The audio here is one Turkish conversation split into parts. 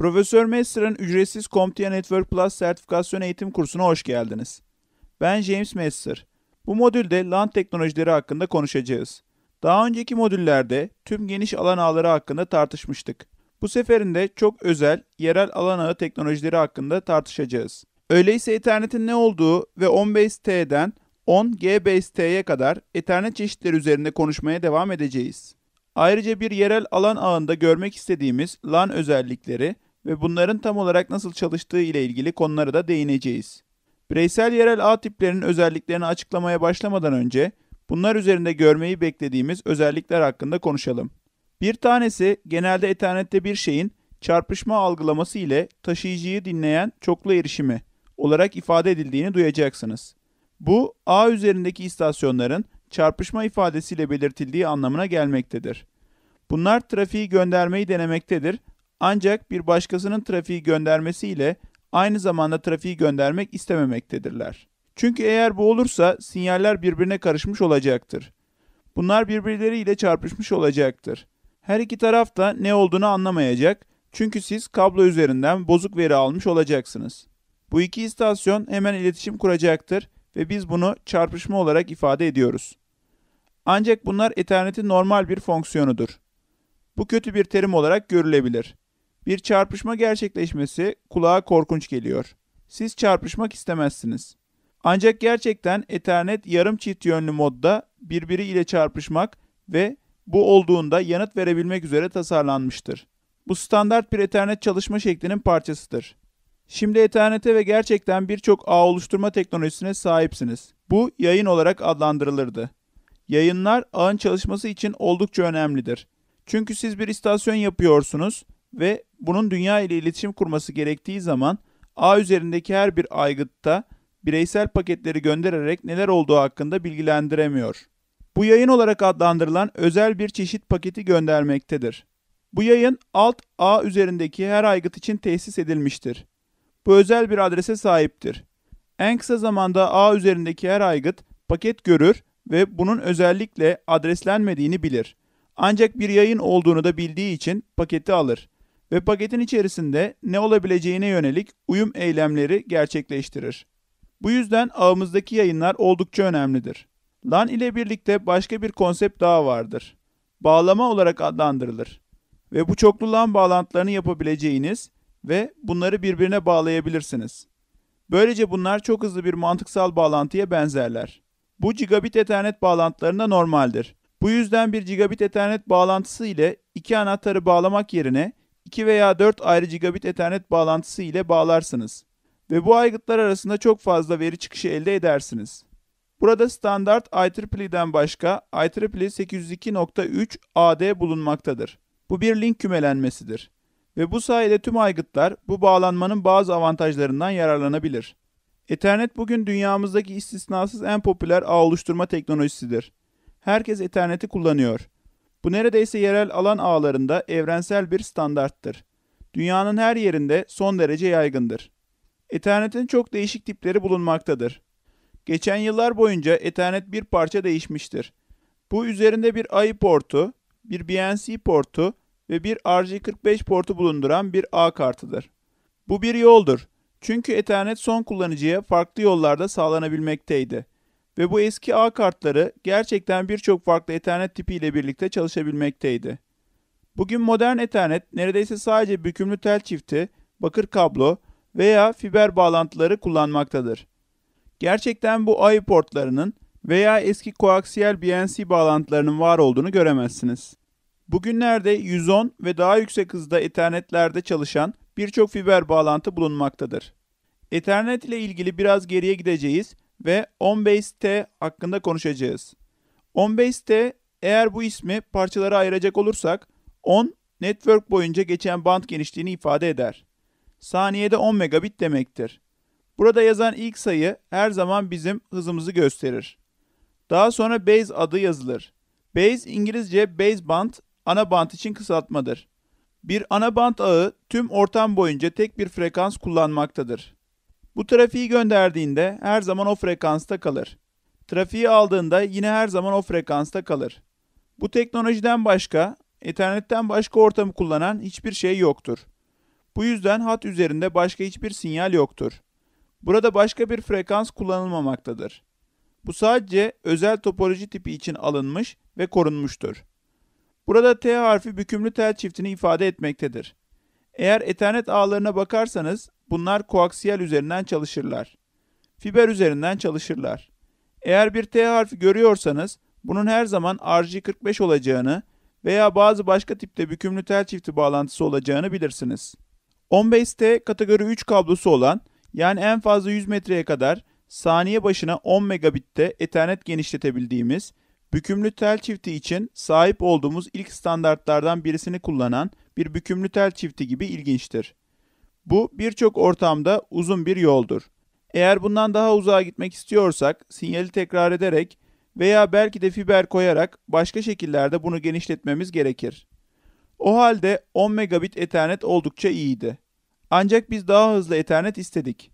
Profesör Mester'ın ücretsiz CompTIA Network Plus sertifikasyon eğitim kursuna hoş geldiniz. Ben James Messer. Bu modülde LAN teknolojileri hakkında konuşacağız. Daha önceki modüllerde tüm geniş alan ağları hakkında tartışmıştık. Bu seferinde çok özel yerel alan ağı teknolojileri hakkında tartışacağız. Öyleyse Ethernet'in ne olduğu ve 10BASE-T'den 10GBASE-T'ye kadar Ethernet çeşitleri üzerinde konuşmaya devam edeceğiz. Ayrıca bir yerel alan ağında görmek istediğimiz LAN özellikleri ve bunların tam olarak nasıl çalıştığı ile ilgili konulara da değineceğiz. Bireysel yerel ağ tiplerinin özelliklerini açıklamaya başlamadan önce bunlar üzerinde görmeyi beklediğimiz özellikler hakkında konuşalım. Bir tanesi genelde Ethernet'te bir şeyin çarpışma algılaması ile taşıyıcıyı dinleyen çoklu erişimi olarak ifade edildiğini duyacaksınız. Bu ağ üzerindeki istasyonların çarpışma ifadesiyle belirtildiği anlamına gelmektedir. Bunlar trafiği göndermeyi denemektedir ancak bir başkasının trafiği göndermesiyle aynı zamanda trafiği göndermek istememektedirler. Çünkü eğer bu olursa sinyaller birbirine karışmış olacaktır. Bunlar birbirleriyle çarpışmış olacaktır. Her iki taraf da ne olduğunu anlamayacak çünkü siz kablo üzerinden bozuk veri almış olacaksınız. Bu iki istasyon hemen iletişim kuracaktır ve biz bunu çarpışma olarak ifade ediyoruz. Ancak bunlar Ethernet'in normal bir fonksiyonudur. Bu kötü bir terim olarak görülebilir. Bir çarpışma gerçekleşmesi kulağa korkunç geliyor. Siz çarpışmak istemezsiniz. Ancak gerçekten Ethernet yarım çift yönlü modda birbiri ile çarpışmak ve bu olduğunda yanıt verebilmek üzere tasarlanmıştır. Bu standart bir Ethernet çalışma şeklinin parçasıdır. Şimdi Ethernet'e ve gerçekten birçok ağ oluşturma teknolojisine sahipsiniz. Bu yayın olarak adlandırılırdı. Yayınlar ağın çalışması için oldukça önemlidir. Çünkü siz bir istasyon yapıyorsunuz ve bunun dünya ile iletişim kurması gerektiği zaman A üzerindeki her bir aygıtta bireysel paketleri göndererek neler olduğu hakkında bilgilendiremiyor. Bu yayın olarak adlandırılan özel bir çeşit paketi göndermektedir. Bu yayın alt A üzerindeki her aygıt için tesis edilmiştir. Bu özel bir adrese sahiptir. En kısa zamanda A üzerindeki her aygıt paket görür ve bunun özellikle adreslenmediğini bilir. Ancak bir yayın olduğunu da bildiği için paketi alır ve paketin içerisinde ne olabileceğine yönelik uyum eylemleri gerçekleştirir. Bu yüzden ağımızdaki yayınlar oldukça önemlidir. LAN ile birlikte başka bir konsept daha vardır. Bağlama olarak adlandırılır. Ve bu çoklu LAN bağlantılarını yapabileceğiniz ve bunları birbirine bağlayabilirsiniz. Böylece bunlar çok hızlı bir mantıksal bağlantıya benzerler. Bu gigabit ethernet bağlantılarında normaldir. Bu yüzden bir gigabit ethernet bağlantısı ile iki anahtarı bağlamak yerine 2 veya 4 ayrı gigabit ethernet bağlantısı ile bağlarsınız ve bu aygıtlar arasında çok fazla veri çıkışı elde edersiniz. Burada standart IEEE'den başka IEEE 802.3 AD bulunmaktadır. Bu bir link kümelenmesidir ve bu sayede tüm aygıtlar bu bağlanmanın bazı avantajlarından yararlanabilir. Ethernet bugün dünyamızdaki istisnasız en popüler ağ oluşturma teknolojisidir. Herkes Ethernet'i kullanıyor bu neredeyse yerel alan ağlarında evrensel bir standarttır. Dünyanın her yerinde son derece yaygındır. Ethernet'in çok değişik tipleri bulunmaktadır. Geçen yıllar boyunca Ethernet bir parça değişmiştir. Bu üzerinde bir AI portu, bir BNC portu ve bir RJ45 portu bulunduran bir ağ kartıdır. Bu bir yoldur. Çünkü Ethernet son kullanıcıya farklı yollarda sağlanabilmekteydi ve bu eski ağ kartları gerçekten birçok farklı Ethernet tipiyle birlikte çalışabilmekteydi. Bugün modern Ethernet neredeyse sadece bükümlü tel çifti, bakır kablo veya fiber bağlantıları kullanmaktadır. Gerçekten bu AI portlarının veya eski koaksiyel BNC bağlantılarının var olduğunu göremezsiniz. Bugünlerde 110 ve daha yüksek hızda Ethernet'lerde çalışan birçok fiber bağlantı bulunmaktadır. Ethernet ile ilgili biraz geriye gideceğiz ve OnBase-T hakkında konuşacağız. OnBase-T eğer bu ismi parçalara ayıracak olursak 10 network boyunca geçen band genişliğini ifade eder. Saniyede 10 megabit demektir. Burada yazan ilk sayı her zaman bizim hızımızı gösterir. Daha sonra base adı yazılır. Base İngilizce Band ana band için kısaltmadır. Bir ana band ağı tüm ortam boyunca tek bir frekans kullanmaktadır. Bu trafiği gönderdiğinde her zaman o frekansta kalır. Trafiği aldığında yine her zaman o frekansta kalır. Bu teknolojiden başka, Ethernet'ten başka ortamı kullanan hiçbir şey yoktur. Bu yüzden hat üzerinde başka hiçbir sinyal yoktur. Burada başka bir frekans kullanılmamaktadır. Bu sadece özel topoloji tipi için alınmış ve korunmuştur. Burada T harfi bükümlü tel çiftini ifade etmektedir. Eğer Ethernet ağlarına bakarsanız Bunlar koaksiyel üzerinden çalışırlar. Fiber üzerinden çalışırlar. Eğer bir T harfi görüyorsanız bunun her zaman RG45 olacağını veya bazı başka tipte bükümlü tel çifti bağlantısı olacağını bilirsiniz. 15T kategori 3 kablosu olan yani en fazla 100 metreye kadar saniye başına 10 megabitte ethernet genişletebildiğimiz, bükümlü tel çifti için sahip olduğumuz ilk standartlardan birisini kullanan bir bükümlü tel çifti gibi ilginçtir. Bu birçok ortamda uzun bir yoldur. Eğer bundan daha uzağa gitmek istiyorsak sinyali tekrar ederek veya belki de fiber koyarak başka şekillerde bunu genişletmemiz gerekir. O halde 10 megabit Ethernet oldukça iyiydi. Ancak biz daha hızlı Ethernet istedik.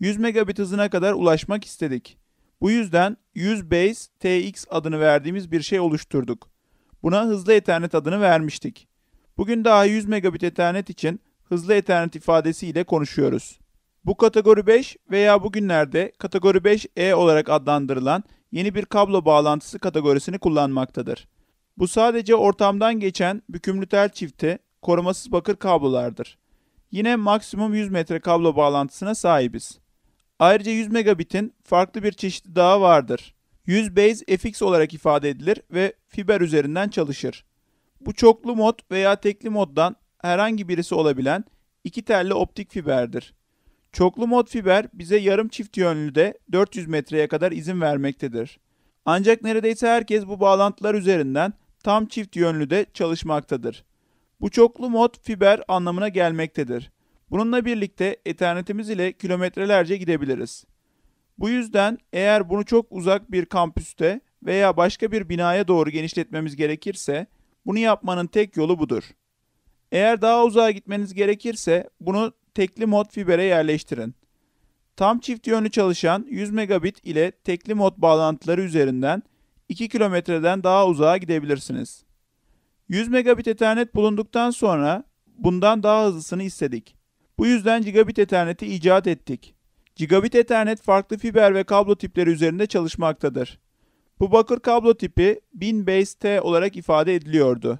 100 megabit hızına kadar ulaşmak istedik. Bu yüzden 100 Base TX adını verdiğimiz bir şey oluşturduk. Buna hızlı Ethernet adını vermiştik. Bugün daha 100 megabit Ethernet için hızlı Ethernet ifadesiyle konuşuyoruz. Bu kategori 5 veya bugünlerde kategori 5E olarak adlandırılan yeni bir kablo bağlantısı kategorisini kullanmaktadır. Bu sadece ortamdan geçen bükümlü tel çifti korumasız bakır kablolardır. Yine maksimum 100 metre kablo bağlantısına sahibiz. Ayrıca 100 megabitin farklı bir çeşidi daha vardır. 100 base FX olarak ifade edilir ve fiber üzerinden çalışır. Bu çoklu mod veya tekli moddan herhangi birisi olabilen iki telli optik fiberdir. Çoklu mod fiber bize yarım çift yönlü de 400 metreye kadar izin vermektedir. Ancak neredeyse herkes bu bağlantılar üzerinden tam çift yönlü de çalışmaktadır. Bu çoklu mod fiber anlamına gelmektedir. Bununla birlikte ethernetimiz ile kilometrelerce gidebiliriz. Bu yüzden eğer bunu çok uzak bir kampüste veya başka bir binaya doğru genişletmemiz gerekirse bunu yapmanın tek yolu budur. Eğer daha uzağa gitmeniz gerekirse bunu tekli mod fibere yerleştirin. Tam çift yönlü çalışan 100 megabit ile tekli mod bağlantıları üzerinden 2 kilometreden daha uzağa gidebilirsiniz. 100 megabit Ethernet bulunduktan sonra bundan daha hızlısını istedik. Bu yüzden gigabit Ethernet'i icat ettik. Gigabit Ethernet farklı fiber ve kablo tipleri üzerinde çalışmaktadır. Bu bakır kablo tipi 1000 base T olarak ifade ediliyordu.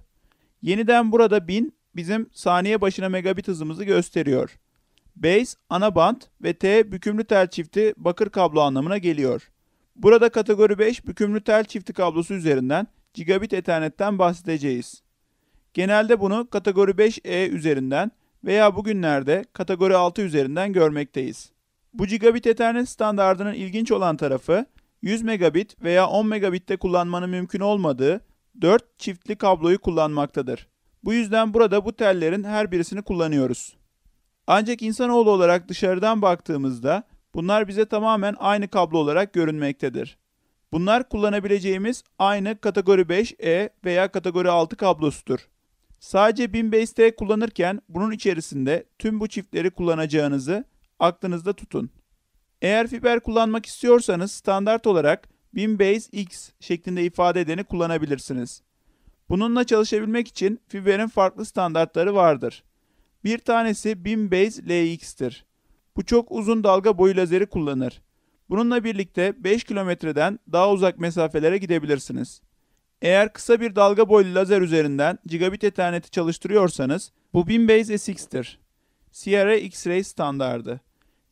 Yeniden burada 1000 bizim saniye başına megabit hızımızı gösteriyor. Base, ana band ve T bükümlü tel çifti bakır kablo anlamına geliyor. Burada kategori 5 bükümlü tel çifti kablosu üzerinden gigabit ethernetten bahsedeceğiz. Genelde bunu kategori 5E üzerinden veya bugünlerde kategori 6 üzerinden görmekteyiz. Bu gigabit ethernet standardının ilginç olan tarafı 100 megabit veya 10 megabitte kullanmanın mümkün olmadığı 4 çiftli kabloyu kullanmaktadır. Bu yüzden burada bu tellerin her birisini kullanıyoruz. Ancak insanoğlu olarak dışarıdan baktığımızda bunlar bize tamamen aynı kablo olarak görünmektedir. Bunlar kullanabileceğimiz aynı kategori 5E veya kategori 6 kablosudur. Sadece 1000Base-T kullanırken bunun içerisinde tüm bu çiftleri kullanacağınızı aklınızda tutun. Eğer fiber kullanmak istiyorsanız standart olarak BinBase X şeklinde ifade edeni kullanabilirsiniz. Bununla çalışabilmek için fiberin farklı standartları vardır. Bir tanesi BIMBase LX'tir. Bu çok uzun dalga boyu lazeri kullanır. Bununla birlikte 5 kilometreden daha uzak mesafelere gidebilirsiniz. Eğer kısa bir dalga boylu lazer üzerinden gigabit etherneti çalıştırıyorsanız bu BIMBase SX'tir. Sierra X-Ray standardı.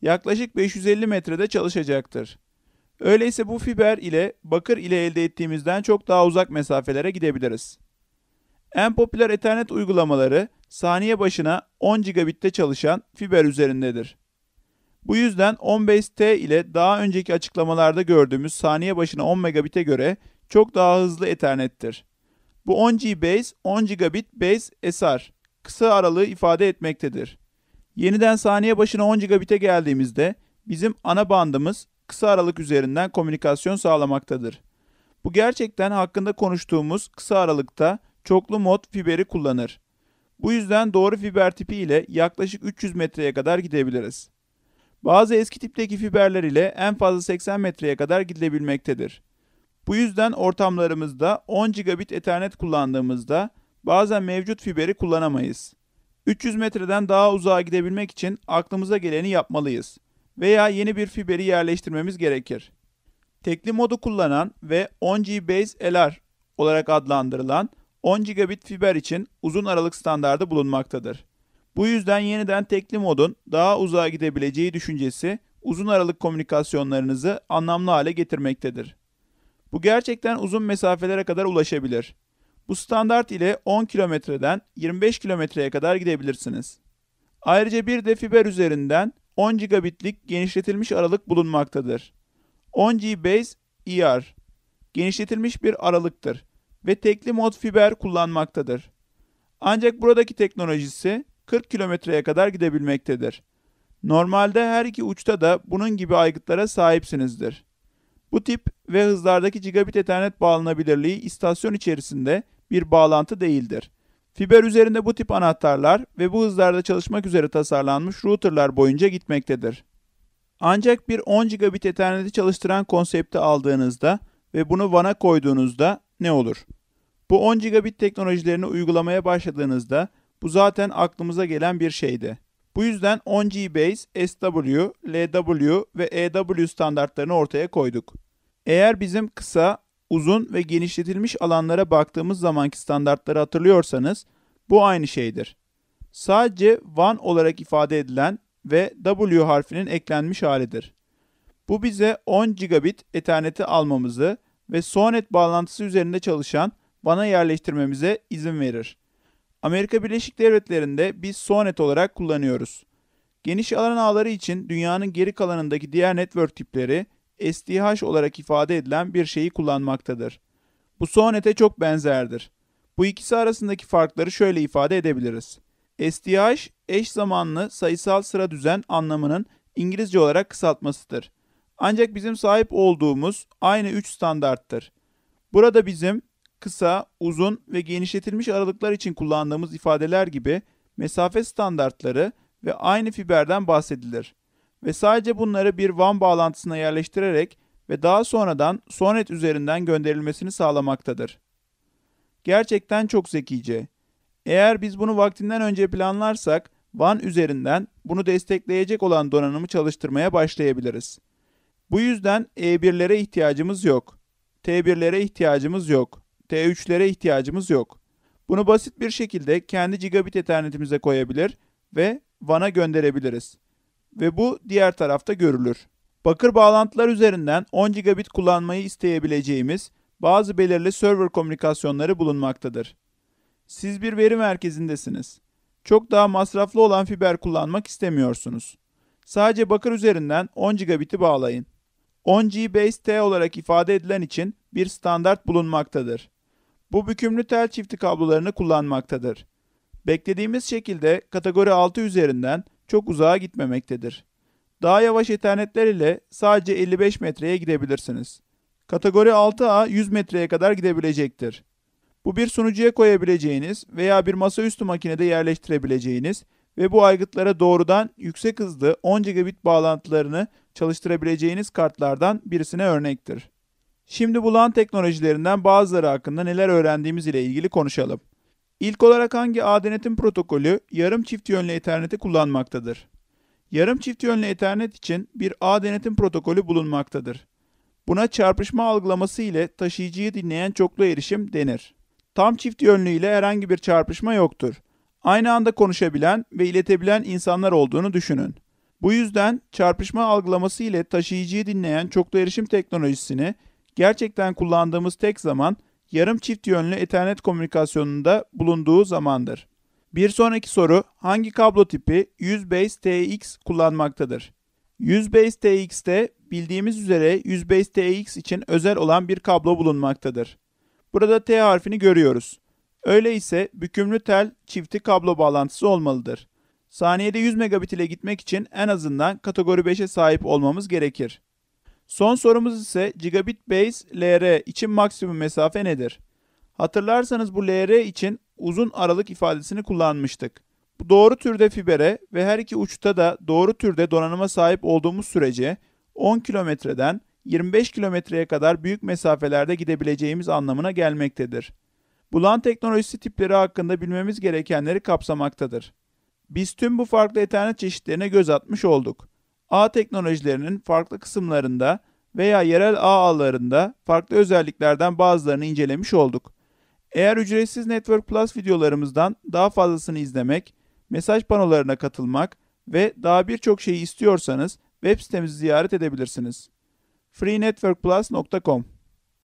Yaklaşık 550 metrede çalışacaktır. Öyleyse bu fiber ile bakır ile elde ettiğimizden çok daha uzak mesafelere gidebiliriz. En popüler Ethernet uygulamaları saniye başına 10 gigabitte çalışan fiber üzerindedir. Bu yüzden 15T ile daha önceki açıklamalarda gördüğümüz saniye başına 10 megabite göre çok daha hızlı Ethernet'tir. Bu 10G base 10 gigabit base SR kısa aralığı ifade etmektedir. Yeniden saniye başına 10 gigabite geldiğimizde bizim ana bandımız kısa aralık üzerinden komünikasyon sağlamaktadır. Bu gerçekten hakkında konuştuğumuz kısa aralıkta çoklu mod fiberi kullanır. Bu yüzden doğru fiber tipi ile yaklaşık 300 metreye kadar gidebiliriz. Bazı eski tipteki fiberler ile en fazla 80 metreye kadar gidilebilmektedir. Bu yüzden ortamlarımızda 10 gigabit ethernet kullandığımızda bazen mevcut fiberi kullanamayız. 300 metreden daha uzağa gidebilmek için aklımıza geleni yapmalıyız veya yeni bir fiberi yerleştirmemiz gerekir. Tekli modu kullanan ve 10G Base LR olarak adlandırılan 10 gigabit fiber için uzun aralık standardı bulunmaktadır. Bu yüzden yeniden tekli modun daha uzağa gidebileceği düşüncesi uzun aralık komünikasyonlarınızı anlamlı hale getirmektedir. Bu gerçekten uzun mesafelere kadar ulaşabilir. Bu standart ile 10 kilometreden 25 kilometreye kadar gidebilirsiniz. Ayrıca bir de fiber üzerinden 10 gigabitlik genişletilmiş aralık bulunmaktadır. 10 Gbase ER genişletilmiş bir aralıktır ve tekli mod fiber kullanmaktadır. Ancak buradaki teknolojisi 40 kilometreye kadar gidebilmektedir. Normalde her iki uçta da bunun gibi aygıtlara sahipsinizdir. Bu tip ve hızlardaki gigabit ethernet bağlanabilirliği istasyon içerisinde bir bağlantı değildir. Fiber üzerinde bu tip anahtarlar ve bu hızlarda çalışmak üzere tasarlanmış routerlar boyunca gitmektedir. Ancak bir 10 gigabit etherneti çalıştıran konsepti aldığınızda ve bunu VAN'a koyduğunuzda ne olur? Bu 10 gigabit teknolojilerini uygulamaya başladığınızda bu zaten aklımıza gelen bir şeydi. Bu yüzden 10G SW, LW ve EW standartlarını ortaya koyduk. Eğer bizim kısa, uzun ve genişletilmiş alanlara baktığımız zamanki standartları hatırlıyorsanız bu aynı şeydir. Sadece WAN olarak ifade edilen ve W harfinin eklenmiş halidir. Bu bize 10 gigabit Ethernet'i almamızı ve SOANET bağlantısı üzerinde çalışan bana yerleştirmemize izin verir. Amerika Birleşik Devletleri'nde biz SOANET olarak kullanıyoruz. Geniş alan ağları için dünyanın geri kalanındaki diğer network tipleri SDH olarak ifade edilen bir şeyi kullanmaktadır. Bu SOANET'e çok benzerdir. Bu ikisi arasındaki farkları şöyle ifade edebiliriz. SDH eş zamanlı sayısal sıra düzen anlamının İngilizce olarak kısaltmasıdır. Ancak bizim sahip olduğumuz aynı 3 standarttır. Burada bizim kısa, uzun ve genişletilmiş aralıklar için kullandığımız ifadeler gibi mesafe standartları ve aynı fiberden bahsedilir. Ve sadece bunları bir WAN bağlantısına yerleştirerek ve daha sonradan Sonet üzerinden gönderilmesini sağlamaktadır. Gerçekten çok zekice. Eğer biz bunu vaktinden önce planlarsak WAN üzerinden bunu destekleyecek olan donanımı çalıştırmaya başlayabiliriz. Bu yüzden E1'lere ihtiyacımız yok. T1'lere ihtiyacımız yok. T3'lere ihtiyacımız yok. Bunu basit bir şekilde kendi gigabit ethernetimize koyabilir ve VAN'a gönderebiliriz. Ve bu diğer tarafta görülür. Bakır bağlantılar üzerinden 10 gigabit kullanmayı isteyebileceğimiz bazı belirli server komünikasyonları bulunmaktadır. Siz bir veri merkezindesiniz. Çok daha masraflı olan fiber kullanmak istemiyorsunuz. Sadece bakır üzerinden 10 gigabit'i bağlayın. 10G base T olarak ifade edilen için bir standart bulunmaktadır. Bu bükümlü tel çifti kablolarını kullanmaktadır. Beklediğimiz şekilde kategori 6 üzerinden çok uzağa gitmemektedir. Daha yavaş ethernetler ile sadece 55 metreye gidebilirsiniz. Kategori 6A 100 metreye kadar gidebilecektir. Bu bir sunucuya koyabileceğiniz veya bir masaüstü makinede yerleştirebileceğiniz ve bu aygıtlara doğrudan yüksek hızlı 10 gigabit bağlantılarını çalıştırabileceğiniz kartlardan birisine örnektir. Şimdi bulan teknolojilerinden bazıları hakkında neler öğrendiğimiz ile ilgili konuşalım. İlk olarak hangi ağ-denetim protokolü yarım çift yönlü Ethernet'i kullanmaktadır? Yarım çift yönlü Ethernet için bir ağ-denetim protokolü bulunmaktadır. Buna çarpışma algılaması ile taşıyıcıyı dinleyen çoklu erişim denir. Tam çift yönlü ile herhangi bir çarpışma yoktur aynı anda konuşabilen ve iletebilen insanlar olduğunu düşünün. Bu yüzden çarpışma algılaması ile taşıyıcıyı dinleyen çoklu erişim teknolojisini gerçekten kullandığımız tek zaman yarım çift yönlü Ethernet komünikasyonunda bulunduğu zamandır. Bir sonraki soru hangi kablo tipi 100 base TX kullanmaktadır? 100 base TX'te bildiğimiz üzere 100 base TX için özel olan bir kablo bulunmaktadır. Burada T harfini görüyoruz. Öyleyse bükümlü tel çifti kablo bağlantısı olmalıdır. Saniyede 100 megabit ile gitmek için en azından kategori 5'e sahip olmamız gerekir. Son sorumuz ise Gigabit Base LR için maksimum mesafe nedir? Hatırlarsanız bu LR için uzun aralık ifadesini kullanmıştık. Bu doğru türde fibere ve her iki uçta da doğru türde donanıma sahip olduğumuz sürece 10 kilometreden 25 kilometreye kadar büyük mesafelerde gidebileceğimiz anlamına gelmektedir bulan teknolojisi tipleri hakkında bilmemiz gerekenleri kapsamaktadır. Biz tüm bu farklı Ethernet çeşitlerine göz atmış olduk. ağ teknolojilerinin farklı kısımlarında veya yerel ağ ağlarında farklı özelliklerden bazılarını incelemiş olduk. Eğer ücretsiz Network Plus videolarımızdan daha fazlasını izlemek, mesaj panolarına katılmak ve daha birçok şeyi istiyorsanız web sitemizi ziyaret edebilirsiniz. freenetworkplus.com